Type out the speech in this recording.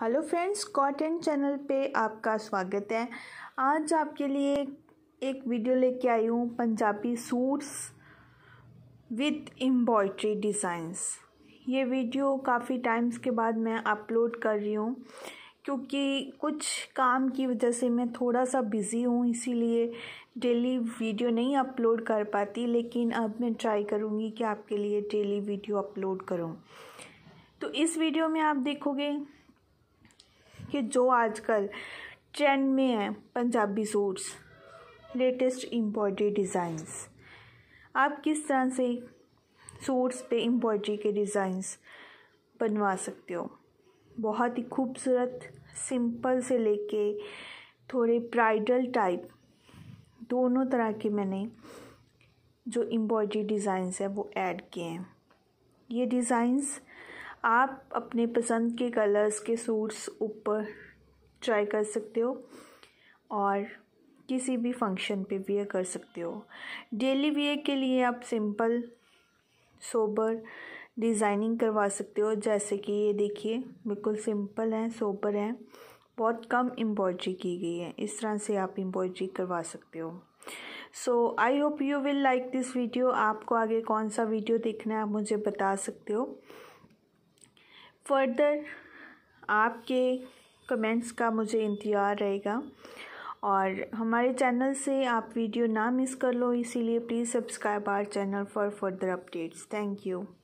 hello friends cotton channel पे आपका स्वागत है आज आपके लिए एक वीडियो लेके आई हूँ Punjabi suits with embroidery designs ये वीडियो काफ़ी टाइम्स के बाद मैं अपलोड कर रही हूँ क्योंकि कुछ काम की वजह से मैं थोड़ा सा बिज़ी हूँ इसीलिए डेली वीडियो नहीं अपलोड कर पाती लेकिन अब मैं ट्राई करूँगी कि आपके लिए डेली वीडियो अपलोड करूँ तो इस वीडियो में आप देखोगे कि जो आजकल ट्रेंड में है Punjabi suits latest embroidery designs आप किस तरह से सूट्स पे एम्ब्रॉयड्री के डिज़ाइंस बनवा सकते हो बहुत ही खूबसूरत सिंपल से लेके थोड़े ब्राइडल टाइप दोनों तरह के मैंने जो एम्ब्रॉयड्री डिज़ाइंस है वो ऐड किए हैं ये डिज़ाइंस आप अपने पसंद के कलर्स के सूट्स ऊपर ट्राई कर सकते हो और किसी भी फंक्शन पे वियर कर सकते हो डेली वियर के लिए आप सिंपल सोबर डिज़ाइनिंग करवा सकते हो जैसे कि ये देखिए बिल्कुल सिंपल है सोबर है बहुत कम एम्ब्रॉयड्री की गई है इस तरह से आप एम्ब्रॉयड्री करवा सकते हो so I hope you will like this video आपको आगे कौन सा वीडियो देखना है आप मुझे बता सकते हो फर्दर आपके कमेंट्स का मुझे इंतज़ार रहेगा और हमारे चैनल से आप वीडियो ना मिस कर लो इसीलिए please subscribe our channel for further updates thank you